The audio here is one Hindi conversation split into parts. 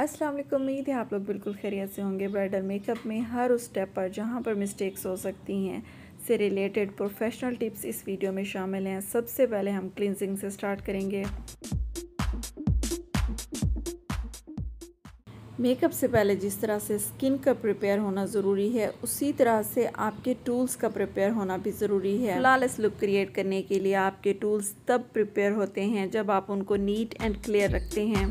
अस्सलाम वालेकुम उम्मीद है आप लोग बिल्कुल खैरियत से होंगे ब्राइडल मेकअप में हर उस स्टेप पर जहाँ पर मिस्टेक्स हो सकती हैं से रिलेटेड प्रोफेशनल टिप्स इस वीडियो में शामिल हैं सबसे पहले हम क्लिनजिंग से स्टार्ट करेंगे मेकअप से पहले जिस तरह से स्किन का प्रिपेयर होना ज़रूरी है उसी तरह से आपके टूल्स का प्रिपेयर होना भी ज़रूरी है लालस लुक क्रिएट करने के लिए आपके टूल्स तब प्रिपेयर होते हैं जब आप उनको नीट एंड क्लियर रखते हैं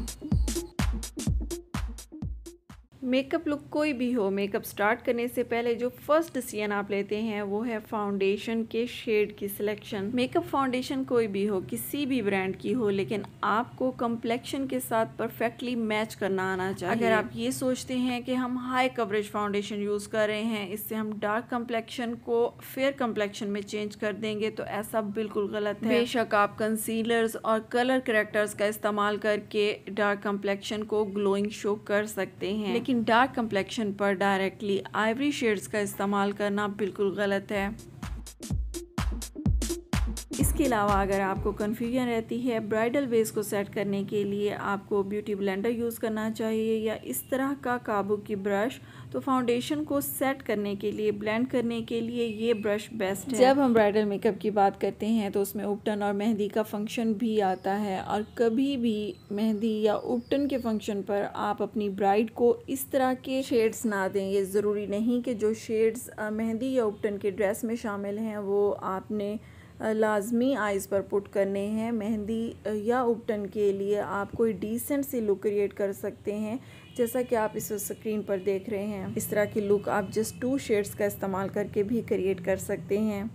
मेकअप लुक कोई भी हो मेकअप स्टार्ट करने से पहले जो फर्स्ट डिसीजन आप लेते हैं वो है फाउंडेशन के शेड की सिलेक्शन मेकअप फाउंडेशन कोई भी हो किसी भी ब्रांड की हो लेकिन आपको कम्प्लेक्शन के साथ परफेक्टली मैच करना आना चाहिए अगर आप ये सोचते हैं कि हम हाई कवरेज फाउंडेशन यूज़ कर रहे हैं इससे हम डार्क कम्प्लेक्शन को फेयर कम्प्लेक्शन में चेंज कर देंगे तो ऐसा बिल्कुल गलत है बेशक आप कंसीलर्स और कलर करेक्टर्स का इस्तेमाल करके डार्क कम्प्लेक्शन को ग्लोइंग शो कर सकते हैं लेकिन डार्क कम्प्लेक्शन पर डायरेक्टली आइवरी शेड्स का इस्तेमाल करना बिल्कुल गलत है इसके अलावा अगर आपको कन्फ्यूजन रहती है ब्राइडल बेस को सेट करने के लिए आपको ब्यूटी ब्लेंडर यूज़ करना चाहिए या इस तरह का काबू की ब्रश तो फाउंडेशन को सेट करने के लिए ब्लेंड करने के लिए ये ब्रश बेस्ट है जब हम ब्राइडल मेकअप की बात करते हैं तो उसमें उपटन और मेहंदी का फंक्शन भी आता है और कभी भी मेहंदी या उपटन के फंक्शन पर आप अपनी ब्राइड को इस तरह के शेड्स ना दें ये ज़रूरी नहीं कि जो शेड्स मेहंदी या उपटन के ड्रेस में शामिल हैं वो आपने लाजमी आइज़ पर पुट करने हैं मेहंदी या उपटन के लिए आप कोई डिसेंट सी लुक क्रिएट कर सकते हैं जैसा कि आप इस स्क्रीन पर देख रहे हैं इस तरह की लुक आप जस्ट टू शेड्स का इस्तेमाल करके भी क्रिएट कर सकते हैं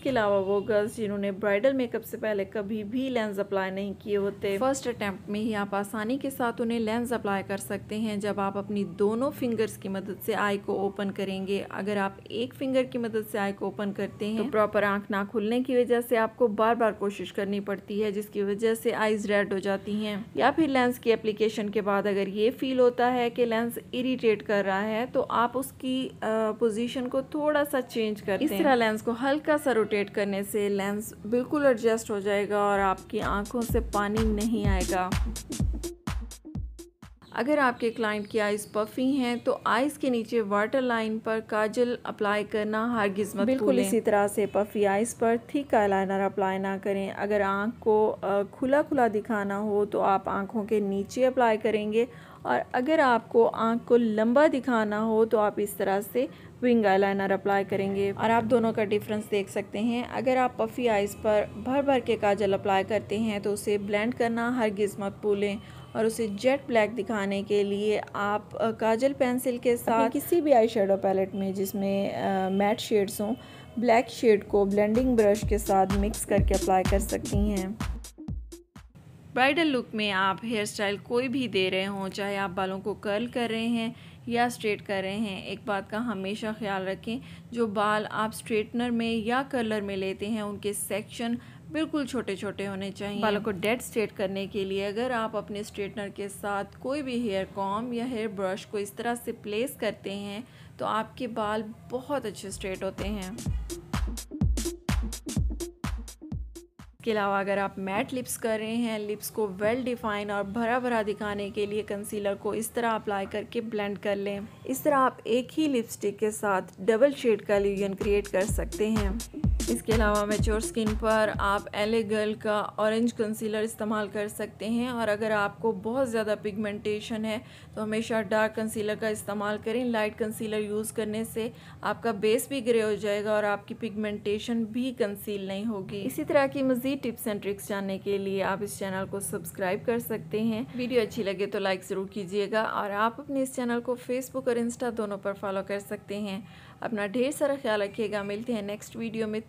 इसके अलावा वो गर्ल्स जिन्होंने ब्राइडल मेकअप से पहले कभी भी लेंस अप्लाई नहीं किए होते फर्स्ट अटैम्प्ट में ही आप आसानी के साथ उन्हें लेंस अप्लाई कर सकते हैं जब आप अपनी दोनों फिंगर्स की मदद से आई को ओपन करेंगे अगर आप एक फिंगर की मदद से आई को ओपन करते हैं तो प्रॉपर आंख ना खुलने की वजह से आपको बार बार कोशिश करनी पड़ती है जिसकी वजह से आईज रेड हो जाती है या फिर लेंस की एप्लीकेशन के बाद अगर ये फील होता है की लेंस इरीटेट कर रहा है तो आप उसकी पोजिशन को थोड़ा सा चेंज कर इस तरह लेंस को हल्का सा रोटेट करने से लेंस बिल्कुल एडजस्ट हो जाएगा और आपकी आंखों से पानी नहीं आएगा अगर आपके क्लाइंट की आईज पफी हैं तो आईज के नीचे वाटर लाइन पर काजल अप्लाई करना हर मत बिल्कुल इसी तरह से पफी आईज पर थिक आईलाइनर अप्लाई ना करें अगर आंख को खुला खुला दिखाना हो तो आप आंखों के नीचे अप्लाई करेंगे और अगर आपको आंख को लंबा दिखाना हो तो आप इस तरह से विंग आई लाइनर अप्लाई करेंगे और आप दोनों का डिफरेंस देख सकते हैं अगर आप पफ़ी आइज़ पर भर भर के काजल अप्लाई करते हैं तो उसे ब्लेंड करना हर मत भूलें और उसे जेट ब्लैक दिखाने के लिए आप काजल पेंसिल के साथ किसी भी आई शेडो पैलेट में जिसमें मैट शेड्स हों ब्लैक शेड को ब्लेंडिंग ब्रश के साथ मिक्स करके अप्लाई कर सकती हैं ब्राइडल लुक में आप हेयर स्टाइल कोई भी दे रहे हों चाहे आप बालों को कर्ल कर रहे हैं या स्ट्रेट कर रहे हैं एक बात का हमेशा ख्याल रखें जो बाल आप स्ट्रेटनर में या कलर में लेते हैं उनके सेक्शन बिल्कुल छोटे छोटे होने चाहिए बालों को डेड स्ट्रेट करने के लिए अगर आप अपने स्ट्रेटनर के साथ कोई भी हेयर कॉम या हेयर ब्रश को इस तरह से प्लेस करते हैं तो आपके बाल बहुत अच्छे स्ट्रेट होते हैं इसके अलावा अगर आप मैट लिप्स कर रहे हैं लिप्स को वेल डिफाइन और भरा भरा दिखाने के लिए कंसीलर को इस तरह अप्लाई करके ब्लेंड कर लें इस तरह आप एक ही लिपस्टिक के साथ डबल शेड का ल्यूजन क्रिएट कर सकते हैं इसके अलावा मेच्योर स्किन पर आप एले गर्ल का ऑरेंज कंसीलर इस्तेमाल कर सकते हैं और अगर आपको बहुत ज़्यादा पिगमेंटेशन है तो हमेशा डार्क कंसीलर का इस्तेमाल करें लाइट कंसीलर यूज़ करने से आपका बेस भी ग्रे हो जाएगा और आपकी पिगमेंटेशन भी कंसील नहीं होगी इसी तरह की मज़ीद टिप्स एंड ट्रिक्स जानने के लिए आप इस चैनल को सब्सक्राइब कर सकते हैं वीडियो अच्छी लगे तो लाइक ज़रूर कीजिएगा और आप अपने इस चैनल को फेसबुक और इंस्टा दोनों पर फॉलो कर सकते हैं अपना ढेर सारा ख्याल रखिएगा मिलते हैं नेक्स्ट वीडियो में